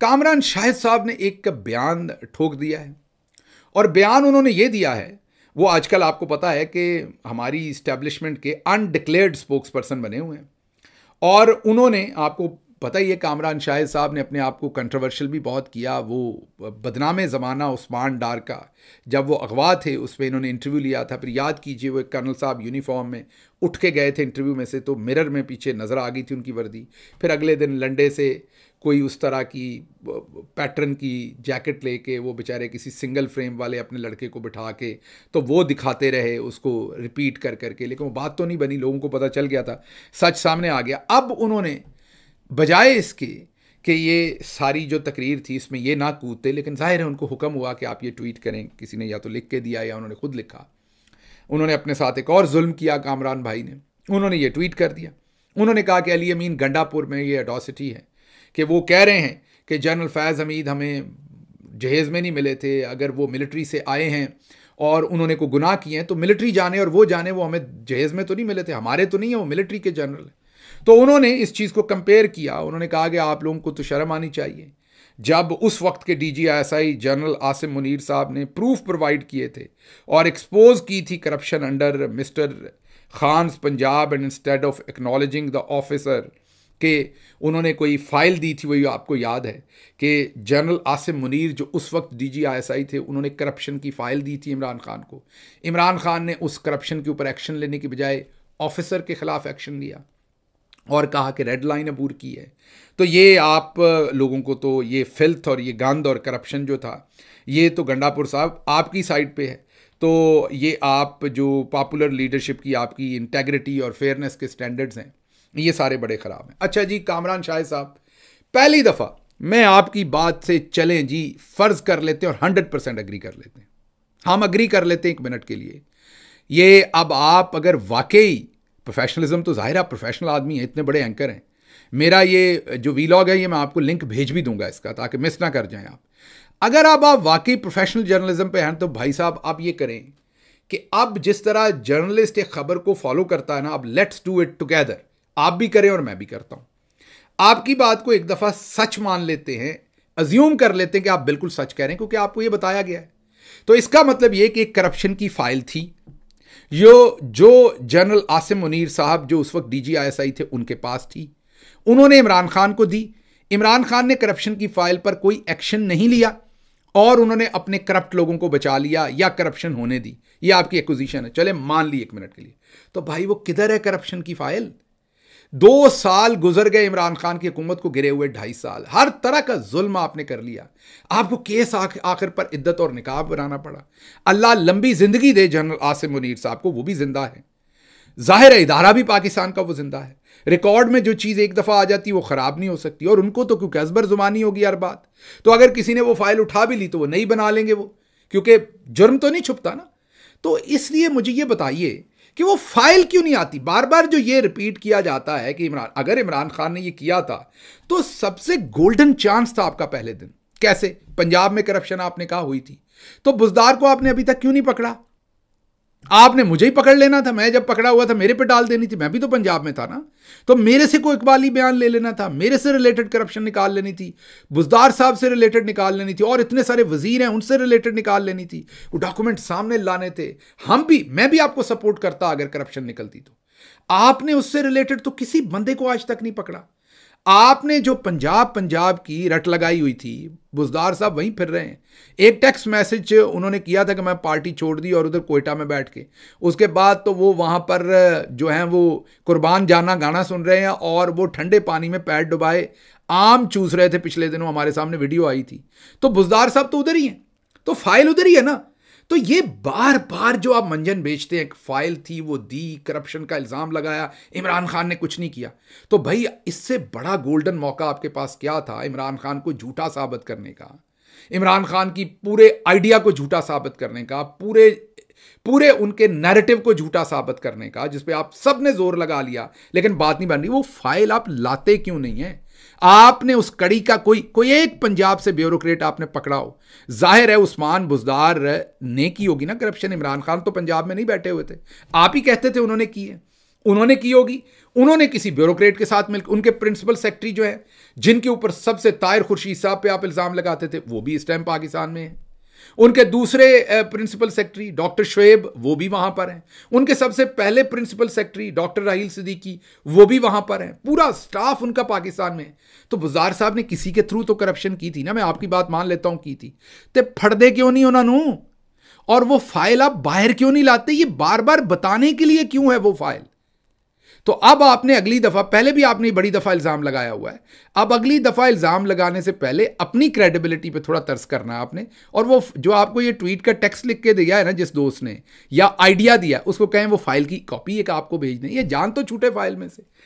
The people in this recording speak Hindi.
कामरान शाहिद साहब ने एक बयान ठोक दिया है और बयान उन्होंने ये दिया है वो आजकल आपको पता है कि हमारी इस्टेब्लिशमेंट के अनडिक्लेयर्ड स्पोक्स पर्सन बने हुए हैं और उन्होंने आपको पता ही है कामरान शाहिद साहब ने अपने आप को कंट्रोवर्शियल भी बहुत किया वो बदनाम ज़माना उस्मान डार का जब वो अगवा थे उस पर इन्होंने इंटरव्यू लिया था फिर याद कीजिए वो एक कर्नल साहब यूनिफॉर्म में उठ के गए थे इंटरव्यू में से तो मिरर में पीछे नज़र आ गई थी उनकी वर्दी फिर अगले दिन लंडे से कोई उस तरह की पैटर्न की जैकेट लेके वो बेचारे किसी सिंगल फ्रेम वाले अपने लड़के को बिठा के तो वो दिखाते रहे उसको रिपीट कर करके लेकिन वो बात तो नहीं बनी लोगों को पता चल गया था सच सामने आ गया अब उन्होंने बजाय इसके कि ये सारी जो तकरीर थी इसमें ये ना कूदते लेकिन जाहिर है उनको हुक्म हुआ कि आप ये ट्वीट करें किसी ने या तो लिख के दिया या उन्होंने खुद लिखा उन्होंने अपने साथ एक और जुल्म किया कामरान भाई ने उन्होंने ये ट्वीट कर दिया उन्होंने कहा कि अली अमीन गंडापुर में ये अडोसिटी है कि वो कह रहे हैं कि जनरल फैज़ हमीद हमें जहेज़ में नहीं मिले थे अगर वो मिलिट्री से आए हैं और उन्होंने को गुनाह किए हैं तो मिलिट्री जाने और वो जाने वो हमें जहेज़ में तो नहीं मिले थे हमारे तो नहीं है वो मिलिट्री के जनरल हैं तो उन्होंने इस चीज़ को कंपेयर किया उन्होंने कहा कि आप लोगों को तो शर्म आनी चाहिए जब उस वक्त के D G S I general Asim Munir साहब ने प्रूफ प्रोवाइड किए थे और एक्सपोज की थी corruption under mister Khan's Punjab and instead of acknowledging the officer कि उन्होंने कोई फाइल दी थी वही आपको याद है कि जनरल आसिम मुनीर जो उस वक्त डीजीआईएसआई थे उन्होंने करप्शन की फाइल दी थी इमरान खान को इमरान खान ने उस करप्शन के ऊपर एक्शन लेने के बजाय ऑफिसर के ख़िलाफ़ एक्शन लिया और कहा कि रेड लाइन अबूर की है तो ये आप लोगों को तो ये फिल्थ और ये गंद और करप्शन जो था ये तो गंडापुर साहब आपकी साइड पे है तो ये आप जो पॉपुलर लीडरशिप की आपकी इंटेग्रिटी और फेयरनेस के स्टैंडर्ड्स हैं ये सारे बड़े ख़राब हैं अच्छा जी कामरान शाह साहब पहली दफ़ा मैं आपकी बात से चलें जी फ़र्ज़ कर लेते हैं और हंड्रेड परसेंट अग्री कर लेते हैं हम अग्री कर लेते हैं एक मिनट के लिए ये अब आप अगर वाकई प्रोफेशनलिज्म तो ज़ाहिर आप प्रोफेशनल आदमी हैं इतने बड़े एंकर हैं मेरा ये जो वीलॉग है ये मैं आपको लिंक भेज भी दूंगा इसका ताकि मिस ना कर जाएं आप अगर अब आप वाकई प्रोफेशनल जर्नलिज्म पे हैं तो भाई साहब आप ये करें कि अब जिस तरह जर्नलिस्ट एक खबर को फॉलो करता है ना अब लेट्स डू इट टुगेदर आप भी करें और मैं भी करता हूं आपकी बात को एक दफा सच मान लेते हैं अज्यूम कर लेते हैं कि आप बिल्कुल सच कह रहे हैं क्योंकि आपको यह बताया गया है तो इसका मतलब यह कि एक करप्शन की फाइल थी यो जो जनरल आसिम मुनीर साहब जो उस वक्त डीजीआईएसआई थे उनके पास थी उन्होंने इमरान खान को दी इमरान खान ने करप्शन की फाइल पर कोई एक्शन नहीं लिया और उन्होंने अपने करप्ट लोगों को बचा लिया या करप्शन होने दी ये आपकी एक्विजिशन है चले मान ली एक मिनट के लिए तो भाई वो किधर है करप्शन की फाइल दो साल गुजर गए इमरान खान की हुकूमत को गिरे हुए ढाई साल हर तरह का जुल्म आपने कर लिया आपको केस आखिर पर इद्दत और निकाब बनाना पड़ा अल्लाह लंबी ज़िंदगी दे जनरल आसिम मुनीर साहब को वो भी ज़िंदा है ज़ाहिर है इदारा भी पाकिस्तान का वो ज़िंदा है रिकॉर्ड में जो चीज़ एक दफ़ा आ जाती है वो ख़राब नहीं हो सकती और उनको तो क्योंकि अजबर ज़ुबानी होगी हर बात तो अगर किसी ने वो फाइल उठा भी ली तो वो नहीं बना लेंगे वो क्योंकि जुर्म तो नहीं छुपता ना तो इसलिए मुझे ये बताइए कि वो फाइल क्यों नहीं आती बार बार जो ये रिपीट किया जाता है कि इमरान अगर इमरान खान ने ये किया था तो सबसे गोल्डन चांस था आपका पहले दिन कैसे पंजाब में करप्शन आपने कहा हुई थी तो बुजदार को आपने अभी तक क्यों नहीं पकड़ा आपने मुझे ही पकड़ लेना था मैं जब पकड़ा हुआ था मेरे पे डाल देनी थी मैं भी तो पंजाब में था ना तो मेरे से कोई इकबाली बयान ले लेना था मेरे से रिलेटेड करप्शन निकाल लेनी थी बुजदार साहब से रिलेटेड निकाल लेनी थी और इतने सारे वजीर हैं उनसे रिलेटेड निकाल लेनी थी वो डॉक्यूमेंट सामने लाने थे हम भी मैं भी आपको सपोर्ट करता अगर करप्शन निकलती तो आपने उससे रिलेटेड तो किसी बंदे को आज तक नहीं पकड़ा आपने जो पंजाब पंजाब की रट लगाई हुई थी बुजदार साहब वहीं फिर रहे हैं एक टेक्स्ट मैसेज उन्होंने किया था कि मैं पार्टी छोड़ दी और उधर कोयटा में बैठ के उसके बाद तो वो वहाँ पर जो है वो कुर्बान जाना गाना सुन रहे हैं और वो ठंडे पानी में पैर डुबाए आम चूस रहे थे पिछले दिनों हमारे सामने वीडियो आई थी तो बुजदार साहब तो उधर ही हैं तो फाइल उधर ही है ना तो ये बार बार जो आप मंजन बेचते हैं एक फाइल थी वो दी करप्शन का इल्ज़ाम लगाया इमरान खान ने कुछ नहीं किया तो भाई इससे बड़ा गोल्डन मौका आपके पास क्या था इमरान खान को झूठा साबित करने का इमरान खान की पूरे आइडिया को झूठा साबित करने का पूरे पूरे उनके नैरेटिव को झूठा साबित करने का जिसपे आप सब ने जोर लगा लिया लेकिन बात नहीं बन रही वो फाइल आप लाते क्यों नहीं है आपने उस कड़ी का कोई कोई एक पंजाब से ब्यूरोक्रेट आपने पकड़ा हो जाहिर है उस्मान बुजदार ने की होगी ना करप्शन इमरान खान तो पंजाब में नहीं बैठे हुए थे आप ही कहते थे उन्होंने की है उन्होंने की होगी उन्होंने किसी ब्यूरोक्रेट के साथ मिलकर उनके प्रिंसिपल सेक्रेटरी जो है जिनके ऊपर सबसे तायर खुर्शीद साहब पे आप इल्ज़ाम लगाते थे वो भी इस टाइम पाकिस्तान में है उनके दूसरे प्रिंसिपल सेक्रेटरी डॉक्टर शुएब वो भी वहां पर हैं उनके सबसे पहले principal secretary doctor Rahil Siddiqui वो भी वहां पर हैं पूरा स्टाफ उनका पाकिस्तान में तो बुजार साहब ने किसी के थ्रू तो करप्शन की थी ना मैं आपकी बात मान लेता हूं की थी तो फटदे क्यों नहीं उन्होंने और वो फाइल आप बाहर क्यों नहीं लाते ये बार बार बताने के लिए क्यों है वो फाइल तो अब आपने अगली दफ़ा पहले भी आपने बड़ी दफ़ा इल्ज़ाम लगाया हुआ है अब अगली दफ़ा इल्ज़ाम लगाने से पहले अपनी क्रेडिबिलिटी पे थोड़ा तर्स करना है आपने और वो जो आपको ये ट्वीट का टेक्स्ट लिख के दिया है ना जिस दोस्त ने या आइडिया दिया उसको कहें वो फाइल की कॉपी एक आपको भेज दें ये जान तो छूटे फाइल में से